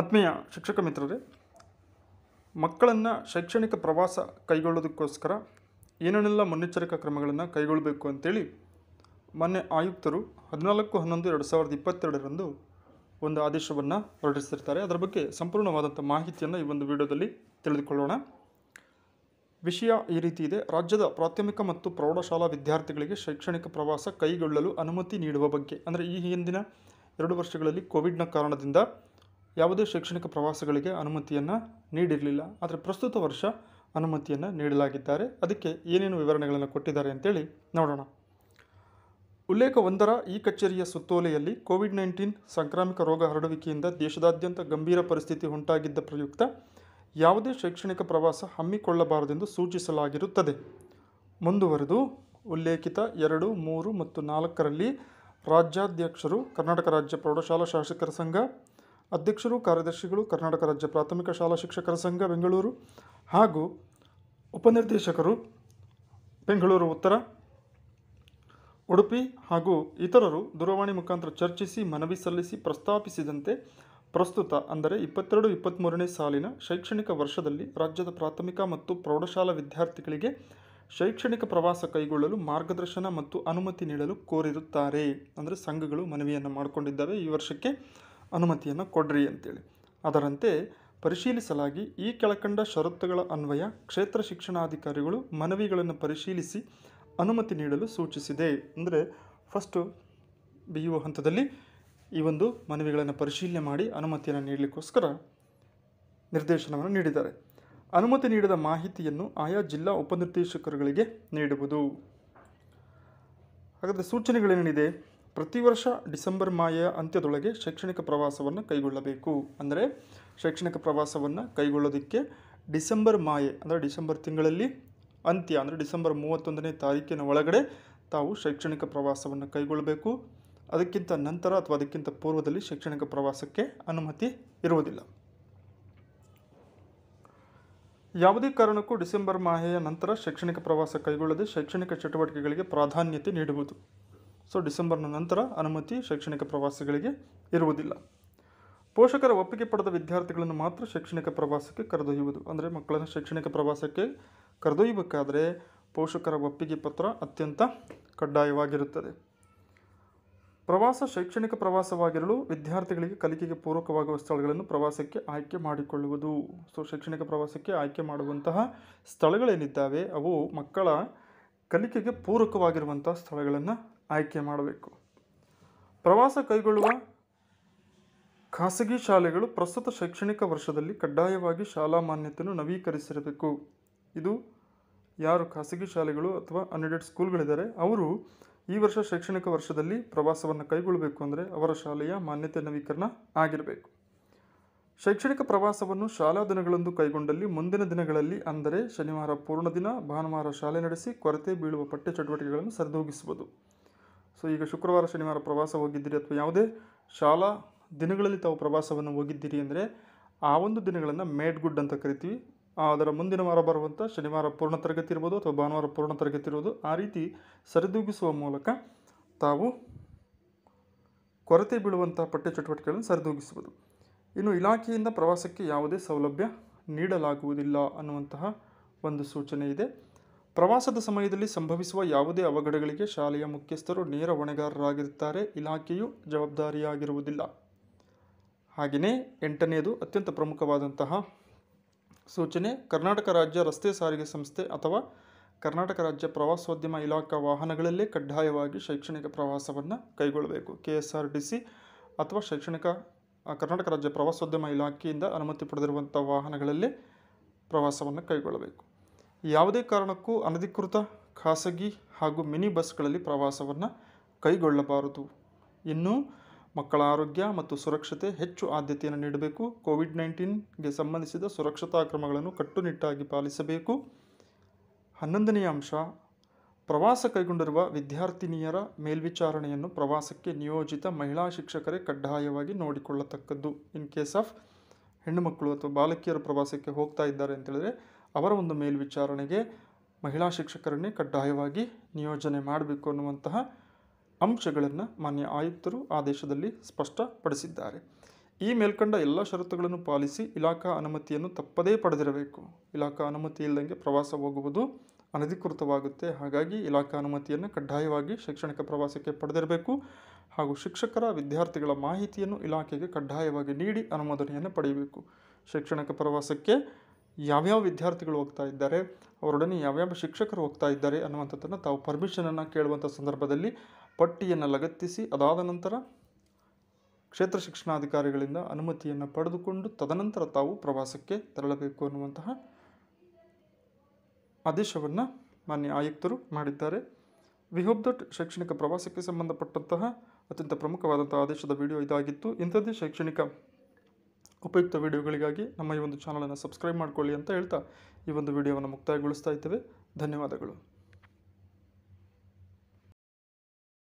ಆತ್ಮೀಯ ಶಿಕ್ಷಕ ಮಿತ್ರರೇ ಮಕ್ಕಳನ್ನು ಶೈಕ್ಷಣಿಕ ಪ್ರವಾಸ ಕೈಗೊಳ್ಳೋದಕ್ಕೋಸ್ಕರ ಏನೇನೆಲ್ಲ ಮುನ್ನೆಚ್ಚರಿಕಾ ಕ್ರಮಗಳನ್ನು ಕೈಗೊಳ್ಳಬೇಕು ಅಂತೇಳಿ ಮೊನ್ನೆ ಆಯುಕ್ತರು ಹದಿನಾಲ್ಕು ಹನ್ನೊಂದು ಎರಡು ಸಾವಿರದ ಇಪ್ಪತ್ತೆರಡರಂದು ಒಂದು ಆದೇಶವನ್ನು ಹೊರಡಿಸಿರ್ತಾರೆ ಅದರ ಬಗ್ಗೆ ಸಂಪೂರ್ಣವಾದಂಥ ಮಾಹಿತಿಯನ್ನು ಈ ಒಂದು ವಿಡಿಯೋದಲ್ಲಿ ತಿಳಿದುಕೊಳ್ಳೋಣ ವಿಷಯ ಈ ರೀತಿ ಇದೆ ರಾಜ್ಯದ ಪ್ರಾಥಮಿಕ ಮತ್ತು ಪ್ರೌಢಶಾಲಾ ವಿದ್ಯಾರ್ಥಿಗಳಿಗೆ ಶೈಕ್ಷಣಿಕ ಪ್ರವಾಸ ಕೈಗೊಳ್ಳಲು ಅನುಮತಿ ನೀಡುವ ಬಗ್ಗೆ ಅಂದರೆ ಈ ಹಿಂದಿನ ಎರಡು ವರ್ಷಗಳಲ್ಲಿ ಕೋವಿಡ್ನ ಕಾರಣದಿಂದ ಯಾವುದೇ ಶೈಕ್ಷಣಿಕ ಪ್ರವಾಸಗಳಿಗೆ ಅನುಮತಿಯನ್ನು ನೀಡಿರಲಿಲ್ಲ ಆದರೆ ಪ್ರಸ್ತುತ ವರ್ಷ ಅನುಮತಿಯನ್ನು ನೀಡಲಾಗಿದ್ದಾರೆ ಅದಕ್ಕೆ ಏನೇನು ವಿವರಣೆಗಳನ್ನು ಕೊಟ್ಟಿದ್ದಾರೆ ಅಂತೇಳಿ ನೋಡೋಣ ಉಲ್ಲೇಖ ಒಂದರ ಈ ಕಚೇರಿಯ ಸುತ್ತೋಲೆಯಲ್ಲಿ ಕೋವಿಡ್ ನೈನ್ಟೀನ್ ಸಾಂಕ್ರಾಮಿಕ ರೋಗ ಹರಡುವಿಕೆಯಿಂದ ದೇಶದಾದ್ಯಂತ ಗಂಭೀರ ಪರಿಸ್ಥಿತಿ ಉಂಟಾಗಿದ್ದ ಪ್ರಯುಕ್ತ ಯಾವುದೇ ಶೈಕ್ಷಣಿಕ ಪ್ರವಾಸ ಹಮ್ಮಿಕೊಳ್ಳಬಾರದೆಂದು ಸೂಚಿಸಲಾಗಿರುತ್ತದೆ ಮುಂದುವರೆದು ಉಲ್ಲೇಖಿತ ಎರಡು ಮೂರು ಮತ್ತು ನಾಲ್ಕರಲ್ಲಿ ರಾಜ್ಯಾಧ್ಯಕ್ಷರು ಕರ್ನಾಟಕ ರಾಜ್ಯ ಪ್ರೌಢಶಾಲಾ ಶಾಸಕರ ಸಂಘ ಅಧ್ಯಕ್ಷರು ಕಾರ್ಯದರ್ಶಿಗಳು ಕರ್ನಾಟಕ ರಾಜ್ಯ ಪ್ರಾಥಮಿಕ ಶಾಲಾ ಶಿಕ್ಷಕರ ಸಂಘ ಬೆಂಗಳೂರು ಹಾಗೂ ಉಪನಿರ್ದೇಶಕರು ಬೆಂಗಳೂರು ಉತ್ತರ ಉಡುಪಿ ಹಾಗೂ ಇತರರು ದೂರವಾಣಿ ಮುಖಾಂತರ ಚರ್ಚಿಸಿ ಮನವಿ ಸಲ್ಲಿಸಿ ಪ್ರಸ್ತಾಪಿಸಿದಂತೆ ಪ್ರಸ್ತುತ ಅಂದರೆ ಇಪ್ಪತ್ತೆರಡು ಇಪ್ಪತ್ತ್ಮೂರನೇ ಸಾಲಿನ ಶೈಕ್ಷಣಿಕ ವರ್ಷದಲ್ಲಿ ರಾಜ್ಯದ ಪ್ರಾಥಮಿಕ ಮತ್ತು ಪ್ರೌಢಶಾಲಾ ವಿದ್ಯಾರ್ಥಿಗಳಿಗೆ ಶೈಕ್ಷಣಿಕ ಪ್ರವಾಸ ಕೈಗೊಳ್ಳಲು ಮಾರ್ಗದರ್ಶನ ಮತ್ತು ಅನುಮತಿ ನೀಡಲು ಕೋರಿರುತ್ತಾರೆ ಅಂದರೆ ಸಂಘಗಳು ಮನವಿಯನ್ನು ಮಾಡಿಕೊಂಡಿದ್ದಾವೆ ಈ ವರ್ಷಕ್ಕೆ ಅನುಮತಿಯನ್ನು ಕೊಡ್ರಿ ಅಂತೇಳಿ ಅದರಂತೆ ಪರಿಶೀಲಿಸಲಾಗಿ ಈ ಕೆಳಕಂಡ ಷರತ್ತುಗಳ ಅನ್ವಯ ಕ್ಷೇತ್ರ ಶಿಕ್ಷಣಾಧಿಕಾರಿಗಳು ಮನವಿಗಳನ್ನು ಪರಿಶೀಲಿಸಿ ಅನುಮತಿ ನೀಡಲು ಸೂಚಿಸಿದೆ ಅಂದರೆ ಫಸ್ಟು ಬಿ ಯು ಹಂತದಲ್ಲಿ ಈ ಒಂದು ಮನವಿಗಳನ್ನು ಪರಿಶೀಲನೆ ಮಾಡಿ ಅನುಮತಿಯನ್ನು ನೀಡಲಿಕ್ಕೋಸ್ಕರ ನಿರ್ದೇಶನವನ್ನು ನೀಡಿದ್ದಾರೆ ಅನುಮತಿ ನೀಡಿದ ಮಾಹಿತಿಯನ್ನು ಆಯಾ ಜಿಲ್ಲಾ ಉಪನಿರ್ದೇಶಕರುಗಳಿಗೆ ನೀಡುವುದು ಹಾಗಾದರೆ ಸೂಚನೆಗಳೇನಿದೆ ಪ್ರತಿ ವರ್ಷ ಡಿಸೆಂಬರ್ ಮಾಯ ಅಂತ್ಯದೊಳಗೆ ಶೈಕ್ಷಣಿಕ ಪ್ರವಾಸವನ್ನು ಕೈಗೊಳ್ಳಬೇಕು ಅಂದರೆ ಶೈಕ್ಷಣಿಕ ಪ್ರವಾಸವನ್ನು ಕೈಗೊಳ್ಳೋದಕ್ಕೆ ಡಿಸೆಂಬರ್ ಮಾಯೆ ಅಂದರೆ ಡಿಸೆಂಬರ್ ತಿಂಗಳಲ್ಲಿ ಅಂತ್ಯ ಅಂದರೆ ಡಿಸೆಂಬರ್ ಮೂವತ್ತೊಂದನೇ ತಾರೀಕಿನ ಒಳಗಡೆ ತಾವು ಶೈಕ್ಷಣಿಕ ಪ್ರವಾಸವನ್ನು ಕೈಗೊಳ್ಳಬೇಕು ಅದಕ್ಕಿಂತ ನಂತರ ಅಥವಾ ಅದಕ್ಕಿಂತ ಪೂರ್ವದಲ್ಲಿ ಶೈಕ್ಷಣಿಕ ಪ್ರವಾಸಕ್ಕೆ ಅನುಮತಿ ಇರುವುದಿಲ್ಲ ಯಾವುದೇ ಕಾರಣಕ್ಕೂ ಡಿಸೆಂಬರ್ ಮಾಹೆಯ ನಂತರ ಶೈಕ್ಷಣಿಕ ಪ್ರವಾಸ ಕೈಗೊಳ್ಳದೆ ಶೈಕ್ಷಣಿಕ ಚಟುವಟಿಕೆಗಳಿಗೆ ಪ್ರಾಧಾನ್ಯತೆ ನೀಡುವುದು ಸೊ ಡಿಸೆಂಬರ್ನ ನಂತರ ಅನುಮತಿ ಶೈಕ್ಷಣಿಕ ಪ್ರವಾಸಗಳಿಗೆ ಇರುವುದಿಲ್ಲ ಪೋಷಕರ ಒಪ್ಪಿಗೆ ಪಡೆದ ವಿದ್ಯಾರ್ಥಿಗಳನ್ನು ಮಾತ್ರ ಶೈಕ್ಷಣಿಕ ಪ್ರವಾಸಕ್ಕೆ ಕರೆದೊಯ್ಯುವುದು ಅಂದರೆ ಮಕ್ಕಳನ್ನು ಶೈಕ್ಷಣಿಕ ಪ್ರವಾಸಕ್ಕೆ ಕರೆದೊಯ್ಯಬೇಕಾದರೆ ಪೋಷಕರ ಒಪ್ಪಿಗೆ ಪತ್ರ ಅತ್ಯಂತ ಕಡ್ಡಾಯವಾಗಿರುತ್ತದೆ ಪ್ರವಾಸ ಶೈಕ್ಷಣಿಕ ಪ್ರವಾಸವಾಗಿರಲು ವಿದ್ಯಾರ್ಥಿಗಳಿಗೆ ಕಲಿಕೆಗೆ ಪೂರಕವಾಗುವ ಸ್ಥಳಗಳನ್ನು ಪ್ರವಾಸಕ್ಕೆ ಆಯ್ಕೆ ಮಾಡಿಕೊಳ್ಳುವುದು ಸೊ ಶೈಕ್ಷಣಿಕ ಪ್ರವಾಸಕ್ಕೆ ಆಯ್ಕೆ ಮಾಡುವಂತಹ ಸ್ಥಳಗಳೇನಿದ್ದಾವೆ ಅವು ಮಕ್ಕಳ ಕಲಿಕೆಗೆ ಪೂರಕವಾಗಿರುವಂತಹ ಸ್ಥಳಗಳನ್ನು ಆಯ್ಕೆ ಮಾಡಬೇಕು ಪ್ರವಾಸ ಕೈಗೊಳ್ಳುವ ಖಾಸಗಿ ಶಾಲೆಗಳು ಪ್ರಸ್ತುತ ಶೈಕ್ಷಣಿಕ ವರ್ಷದಲ್ಲಿ ಕಡ್ಡಾಯವಾಗಿ ಶಾಲಾ ಮಾನ್ಯತೆಯನ್ನು ನವೀಕರಿಸಿರಬೇಕು ಇದು ಯಾರು ಖಾಸಗಿ ಶಾಲೆಗಳು ಅಥವಾ ಅನ್ಎಡೆಡ್ ಸ್ಕೂಲ್ಗಳಿದ್ದಾರೆ ಅವರು ಈ ವರ್ಷ ಶೈಕ್ಷಣಿಕ ವರ್ಷದಲ್ಲಿ ಪ್ರವಾಸವನ್ನು ಕೈಗೊಳ್ಳಬೇಕು ಅಂದರೆ ಅವರ ಶಾಲೆಯ ಮಾನ್ಯತೆ ನವೀಕರಣ ಆಗಿರಬೇಕು ಶೈಕ್ಷಣಿಕ ಪ್ರವಾಸವನ್ನು ಶಾಲಾ ದಿನಗಳಂದು ಕೈಗೊಂಡಲ್ಲಿ ಮುಂದಿನ ದಿನಗಳಲ್ಲಿ ಅಂದರೆ ಶನಿವಾರ ಪೂರ್ಣ ದಿನ ಭಾನುವಾರ ಶಾಲೆ ನಡೆಸಿ ಕೊರತೆ ಬೀಳುವ ಪಠ್ಯ ಚಟುವಟಿಕೆಗಳನ್ನು ಸರಿದೂಗಿಸುವುದು ಸೊ ಈಗ ಶುಕ್ರವಾರ ಶನಿವಾರ ಪ್ರವಾಸ ಹೋಗಿದ್ದೀರಿ ಅಥವಾ ಯಾವುದೇ ಶಾಲಾ ದಿನಗಳಲ್ಲಿ ತಾವು ಪ್ರವಾಸವನ್ನು ಹೋಗಿದ್ದೀರಿ ಅಂದರೆ ಆ ಒಂದು ದಿನಗಳನ್ನು ಮೇಡ್ ಗುಡ್ ಅಂತ ಕರಿತೀವಿ ಅದರ ಮುಂದಿನ ವಾರ ಬರುವಂಥ ಶನಿವಾರ ಪೂರ್ಣ ತರಗತಿ ಇರ್ಬೋದು ಅಥವಾ ಭಾನುವಾರ ಪೂರ್ಣ ತರಗತಿ ಇರ್ಬೋದು ಆ ರೀತಿ ಸರಿದೂಗಿಸುವ ಮೂಲಕ ತಾವು ಕೊರತೆ ಬೀಳುವಂಥ ಪಠ್ಯ ಚಟುವಟಿಕೆಗಳನ್ನು ಸರಿದೂಗಿಸುವುದು ಇನ್ನು ಇಲಾಖೆಯಿಂದ ಪ್ರವಾಸಕ್ಕೆ ಯಾವುದೇ ಸೌಲಭ್ಯ ನೀಡಲಾಗುವುದಿಲ್ಲ ಅನ್ನುವಂತಹ ಒಂದು ಸೂಚನೆ ಇದೆ ಪ್ರವಾಸದ ಸಮಯದಲ್ಲಿ ಸಂಭವಿಸುವ ಯಾವುದೇ ಅವಘಡಗಳಿಗೆ ಶಾಲೆಯ ಮುಖ್ಯಸ್ಥರು ನೇರ ಹೊಣೆಗಾರರಾಗಿರುತ್ತಾರೆ ಇಲಾಖೆಯು ಜವಾಬ್ದಾರಿಯಾಗಿರುವುದಿಲ್ಲ ಹಾಗೆಯೇ ಎಂಟನೆಯದು ಅತ್ಯಂತ ಪ್ರಮುಖವಾದಂತಹ ಸೂಚನೆ ಕರ್ನಾಟಕ ರಾಜ್ಯ ರಸ್ತೆ ಸಾರಿಗೆ ಸಂಸ್ಥೆ ಅಥವಾ ಕರ್ನಾಟಕ ರಾಜ್ಯ ಪ್ರವಾಸೋದ್ಯಮ ಇಲಾಖಾ ವಾಹನಗಳಲ್ಲೇ ಕಡ್ಡಾಯವಾಗಿ ಶೈಕ್ಷಣಿಕ ಪ್ರವಾಸವನ್ನು ಕೈಗೊಳ್ಳಬೇಕು K S R D C ಅಥವಾ ಶೈಕ್ಷಣಿಕ ಕರ್ನಾಟಕ ರಾಜ್ಯ ಪ್ರವಾಸೋದ್ಯಮ ಇಲಾಖೆಯಿಂದ ಅನುಮತಿ ಪಡೆದಿರುವಂಥ ವಾಹನಗಳಲ್ಲೇ ಪ್ರವಾಸವನ್ನು ಕೈಗೊಳ್ಳಬೇಕು ಯಾವುದೇ ಕಾರಣಕ್ಕೂ ಅನಧಿಕೃತ ಖಾಸಗಿ ಹಾಗೂ ಮಿನಿ ಬಸ್ಗಳಲ್ಲಿ ಪ್ರವಾಸವನ್ನು ಕೈಗೊಳ್ಳಬಾರದು ಇನ್ನು ಮಕ್ಕಳ ಆರೋಗ್ಯ ಮತ್ತು ಸುರಕ್ಷತೆ ಹೆಚ್ಚು ಆದ್ಯತೆಯನ್ನು ನೀಡಬೇಕು ಕೋವಿಡ್ ನೈನ್ಟೀನ್ಗೆ ಸಂಬಂಧಿಸಿದ ಸುರಕ್ಷತಾ ಕ್ರಮಗಳನ್ನು ಕಟ್ಟುನಿಟ್ಟಾಗಿ ಪಾಲಿಸಬೇಕು ಹನ್ನೊಂದನೆಯ ಅಂಶ ಪ್ರವಾಸ ಕೈಗೊಂಡಿರುವ ವಿದ್ಯಾರ್ಥಿನಿಯರ ಮೇಲ್ವಿಚಾರಣೆಯನ್ನು ಪ್ರವಾಸಕ್ಕೆ ನಿಯೋಜಿತ ಮಹಿಳಾ ಶಿಕ್ಷಕರೇ ಕಡ್ಡಾಯವಾಗಿ ನೋಡಿಕೊಳ್ಳತಕ್ಕದ್ದು ಇನ್ ಕೇಸ್ ಆಫ್ ಹೆಣ್ಣುಮಕ್ಕಳು ಅಥವಾ ಬಾಲಕಿಯರು ಪ್ರವಾಸಕ್ಕೆ ಹೋಗ್ತಾ ಇದ್ದಾರೆ ಅಂತೇಳಿದರೆ ಅವರ ಒಂದು ಮೇಲ್ವಿಚಾರಣೆಗೆ ಮಹಿಳಾ ಶಿಕ್ಷಕರನ್ನೇ ಕಡ್ಡಾಯವಾಗಿ ನಿಯೋಜನೆ ಮಾಡಬೇಕು ಅನ್ನುವಂತಹ ಅಂಶಗಳನ್ನು ಮಾನ್ಯ ಆಯುಕ್ತರು ಆದೇಶದಲ್ಲಿ ಸ್ಪಷ್ಟಪಡಿಸಿದ್ದಾರೆ ಈ ಮೇಲ್ಕಂಡ ಎಲ್ಲ ಷರತ್ತುಗಳನ್ನು ಪಾಲಿಸಿ ಇಲಾಖಾ ಅನುಮತಿಯನ್ನು ತಪ್ಪದೇ ಪಡೆದಿರಬೇಕು ಇಲಾಖಾ ಅನುಮತಿ ಇಲ್ಲದಂಗೆ ಪ್ರವಾಸ ಹೋಗುವುದು ಅನಧಿಕೃತವಾಗುತ್ತೆ ಹಾಗಾಗಿ ಇಲಾಖಾ ಅನುಮತಿಯನ್ನು ಕಡ್ಡಾಯವಾಗಿ ಶೈಕ್ಷಣಿಕ ಪ್ರವಾಸಕ್ಕೆ ಪಡೆದಿರಬೇಕು ಹಾಗೂ ಶಿಕ್ಷಕರ ವಿದ್ಯಾರ್ಥಿಗಳ ಮಾಹಿತಿಯನ್ನು ಇಲಾಖೆಗೆ ಕಡ್ಡಾಯವಾಗಿ ನೀಡಿ ಅನುಮೋದನೆಯನ್ನು ಪಡೆಯಬೇಕು ಶೈಕ್ಷಣಿಕ ಪ್ರವಾಸಕ್ಕೆ ಯಾವ್ಯಾವ ವಿದ್ಯಾರ್ಥಿಗಳು ಹೋಗ್ತಾ ಇದ್ದಾರೆ ಅವರೊಡನೆ ಯಾವ್ಯಾವ ಶಿಕ್ಷಕರು ಹೋಗ್ತಾ ಇದ್ದಾರೆ ಅನ್ನುವಂಥದ್ದನ್ನು ತಾವು ಪರ್ಮಿಷನನ್ನು ಕೇಳುವಂಥ ಸಂದರ್ಭದಲ್ಲಿ ಪಟ್ಟಿಯನ್ನು ಲಗತ್ತಿಸಿ ಅದಾದ ನಂತರ ಕ್ಷೇತ್ರ ಶಿಕ್ಷಣಾಧಿಕಾರಿಗಳಿಂದ ಅನುಮತಿಯನ್ನು ಪಡೆದುಕೊಂಡು ತದನಂತರ ತಾವು ಪ್ರವಾಸಕ್ಕೆ ತೆರಳಬೇಕು ಅನ್ನುವಂತಹ ಆದೇಶವನ್ನು ಮಾನ್ಯ ಆಯುಕ್ತರು ಮಾಡಿದ್ದಾರೆ ವಿ ಹೋಪ್ ದಟ್ ಶೈಕ್ಷಣಿಕ ಪ್ರವಾಸಕ್ಕೆ ಸಂಬಂಧಪಟ್ಟಂತಹ ಅತ್ಯಂತ ಪ್ರಮುಖವಾದಂಥ ಆದೇಶದ ವಿಡಿಯೋ ಇದಾಗಿತ್ತು ಇಂಥದ್ದೇ ಶೈಕ್ಷಣಿಕ ಉಪಯುಕ್ತ ವಿಡಿಯೋಗಳಿಗಾಗಿ ನಮ್ಮ ಈ ಒಂದು ಚಾನಲನ್ನು ಸಬ್ಸ್ಕ್ರೈಬ್ ಮಾಡಿಕೊಳ್ಳಿ ಅಂತ ಹೇಳ್ತಾ ಈ ಒಂದು ವಿಡಿಯೋವನ್ನು ಮುಕ್ತಾಯಗೊಳಿಸ್ತಾ ಇದ್ದೇವೆ ಧನ್ಯವಾದಗಳು